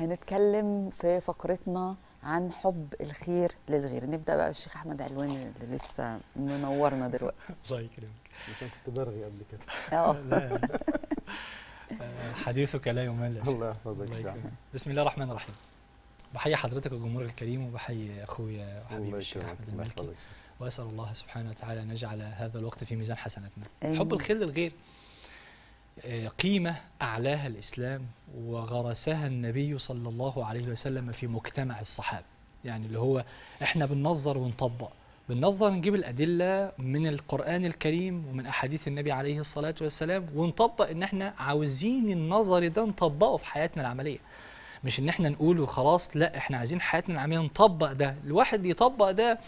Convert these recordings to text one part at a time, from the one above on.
هنتكلم في فقرتنا عن حب الخير للغير نبدا بقى بالشيخ احمد علواني اللي لسه منورنا دلوقتي الله يكرمك مش انا كنت برغي قبل كده اه, آه، حديثك لا يمل الله يحفظك بسم الله الرحمن الرحيم بحيي حضرتك الجمهور الكريم وبحيي اخويا وحبيبي الشيخ احمد المالكي واسال الله سبحانه وتعالى ان يجعل هذا الوقت في ميزان حسناتنا حب الخير للغير آه، قيمة أعلاها الإسلام وغرسها النبي صلى الله عليه وسلم في مجتمع الصحابة يعني اللي هو إحنا بننظر ونطبق بننظر نجيب الأدلة من القرآن الكريم ومن أحاديث النبي عليه الصلاة والسلام ونطبق إن إحنا عاوزين النظر ده نطبقه في حياتنا العملية مش إن إحنا نقول وخلاص لا إحنا عايزين حياتنا العملية نطبق ده الواحد يطبق ده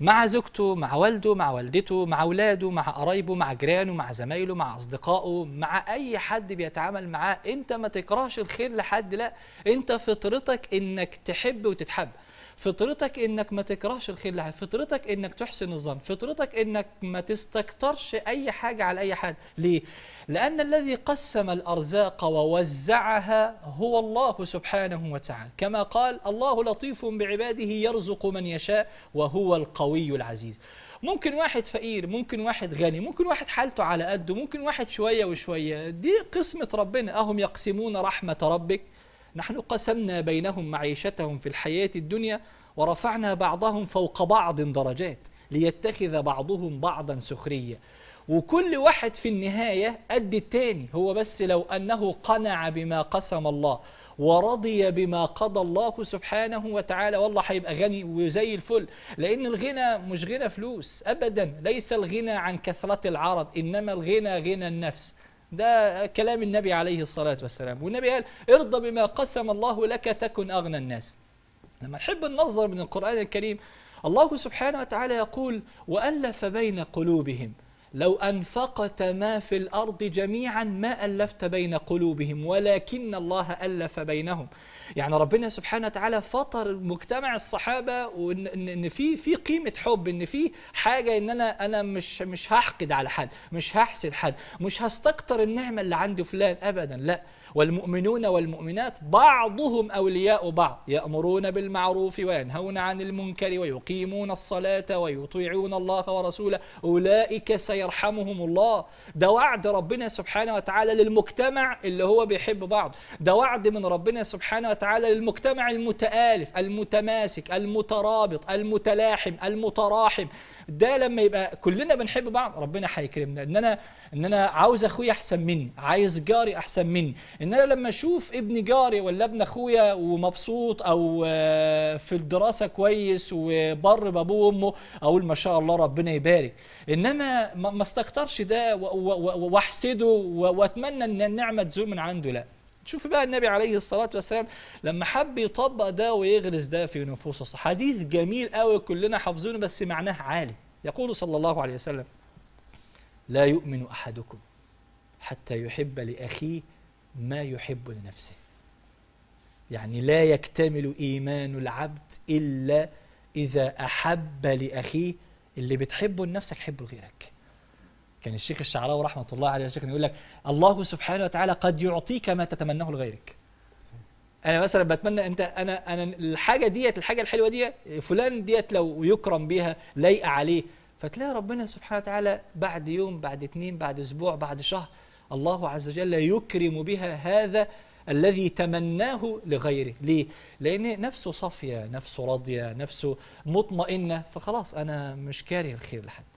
مع زوجته مع والده مع والدته مع اولاده مع قرايبه مع جيرانه مع زمايله مع اصدقائه مع اي حد بيتعامل معاه انت ما تكرهش الخير لحد لا انت فطرتك انك تحب وتتحب فطرتك انك ما تكرهش الخير لحد فطرتك انك تحسن الظن فطرتك انك ما تستكترش اي حاجه على اي حد ليه لان الذي قسم الارزاق ووزعها هو الله سبحانه وتعالى كما قال الله لطيف بعباده يرزق من يشاء وهو القوي القوي العزيز ممكن واحد فقير ممكن واحد غني ممكن واحد حالته على قده ممكن واحد شوية وشوية دي قسمة ربنا أهم يقسمون رحمة ربك نحن قسمنا بينهم معيشتهم في الحياة الدنيا ورفعنا بعضهم فوق بعض درجات ليتخذ بعضهم بعضا سخرية وكل واحد في النهاية قد التاني هو بس لو أنه قنع بما قسم الله ورضي بما قضى الله سبحانه وتعالى والله هيبقى غني وزي الفل لأن الغنى مش غنى فلوس أبدا ليس الغنى عن كثرة العرض إنما الغنى غنى النفس ده كلام النبي عليه الصلاة والسلام والنبي قال ارضى بما قسم الله لك تكن أغنى الناس لما نحب ننظر من القرآن الكريم الله سبحانه وتعالى يقول وألف بين قلوبهم لو أنفقت ما في الأرض جميعا ما ألفت بين قلوبهم ولكن الله ألف بينهم يعني ربنا سبحانه وتعالى فطر مجتمع الصحابة وإن في في قيمة حب إن في حاجة إن أنا أنا مش مش هحقد على حد مش هحسد حد مش هستكتر النعمة اللي عند فلان أبدا لا والمؤمنون والمؤمنات بعضهم أولياء بعض يأمرون بالمعروف وينهون عن المنكر ويقيمون الصلاة ويطيعون الله ورسوله أولئك سي يرحمهم الله ده وعد ربنا سبحانه وتعالى للمجتمع اللي هو بيحب بعض ده وعد من ربنا سبحانه وتعالى للمجتمع المتآلف المتماسك المترابط المتلاحم المتراحم ده لما يبقى كلنا بنحب بعض ربنا هيكرمنا ان انا ان انا عاوز اخويا احسن مني عايز جاري احسن مني ان انا لما اشوف ابن جاري ولا ابن اخويا ومبسوط او آه، في الدراسه كويس وبر بابوه وامه اقول ما شاء الله ربنا يبارك انما ما ما استكترش ده واحسده واتمنى ان النعمه تزول من عنده لا شوف بقى النبي عليه الصلاة والسلام لما حب يطبق ده ويغرس ده في نفوس الصحابة حديث جميل قوي كلنا حافظينه بس معناه عالي يقول صلى الله عليه وسلم لا يؤمن أحدكم حتى يحب لأخيه ما يحب لنفسه يعني لا يكتمل إيمان العبد إلا إذا أحب لأخيه اللي بتحبه لنفسك حبه لغيرك كان الشيخ الشعراوي رحمه الله عليه الشيخ يقول لك الله سبحانه وتعالى قد يعطيك ما تتمناه لغيرك انا مثلا بتمنى انت انا انا الحاجه ديت الحاجه الحلوه دي فلان ديت لو يكرم بيها لايقه عليه فتلاقي ربنا سبحانه وتعالى بعد يوم بعد اثنين بعد اسبوع بعد شهر الله عز وجل يكرم بها هذا الذي تمناه لغيره ليه؟ لأن نفسه صافية نفسه راضية نفسه مطمئنة فخلاص أنا مش كاره الخير لحد